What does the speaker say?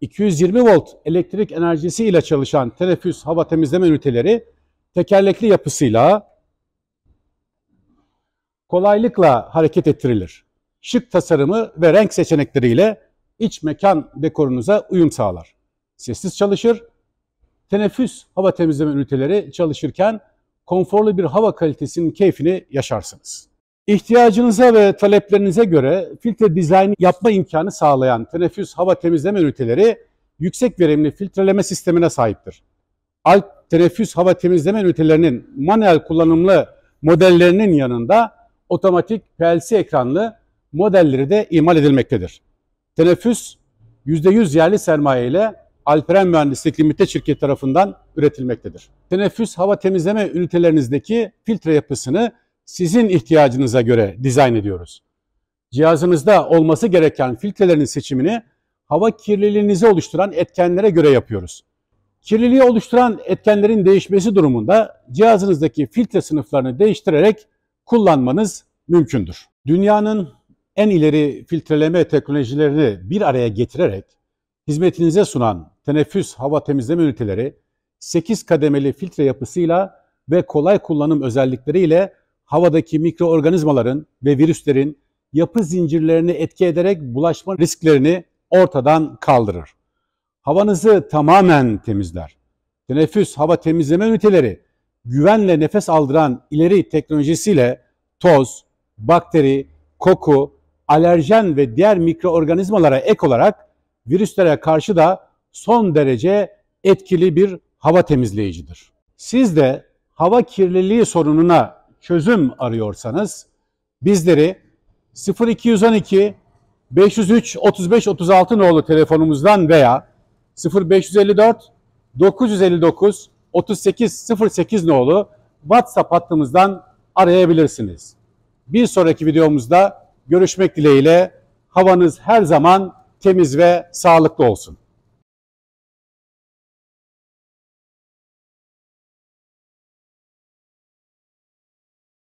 220 volt elektrik enerjisi ile çalışan teneffüs hava temizleme üniteleri tekerlekli yapısıyla kolaylıkla hareket ettirilir. Şık tasarımı ve renk seçenekleriyle iç mekan dekorunuza uyum sağlar. Sessiz çalışır, teneffüs hava temizleme üniteleri çalışırken konforlu bir hava kalitesinin keyfini yaşarsınız. İhtiyacınıza ve taleplerinize göre filtre dizaynı yapma imkanı sağlayan teneffüs hava temizleme üniteleri yüksek verimli filtreleme sistemine sahiptir. Alp teneffüs hava temizleme ünitelerinin manuel kullanımlı modellerinin yanında otomatik PLC ekranlı modelleri de imal edilmektedir. Teneffüs %100 yerli sermaye ile Alperen Mühendislik Limited şirket tarafından üretilmektedir. Teneffüs hava temizleme ünitelerinizdeki filtre yapısını sizin ihtiyacınıza göre dizayn ediyoruz. Cihazınızda olması gereken filtrelerin seçimini hava kirliliğinizi oluşturan etkenlere göre yapıyoruz. Kirliliği oluşturan etkenlerin değişmesi durumunda cihazınızdaki filtre sınıflarını değiştirerek kullanmanız mümkündür. Dünyanın en ileri filtreleme teknolojilerini bir araya getirerek hizmetinize sunan teneffüs hava temizleme üniteleri 8 kademeli filtre yapısıyla ve kolay kullanım özellikleriyle havadaki mikroorganizmaların ve virüslerin yapı zincirlerini etki ederek bulaşma risklerini ortadan kaldırır. Havanızı tamamen temizler. Teneffüs hava temizleme üniteleri güvenle nefes aldıran ileri teknolojisiyle toz, bakteri, koku, alerjen ve diğer mikroorganizmalara ek olarak virüslere karşı da son derece etkili bir hava temizleyicidir. Siz de hava kirliliği sorununa çözüm arıyorsanız bizleri 0212 503 35 36 nolu telefonumuzdan veya 0554 959 38 08 nolu WhatsApp hattımızdan arayabilirsiniz. Bir sonraki videomuzda görüşmek dileğiyle havanız her zaman temiz ve sağlıklı olsun.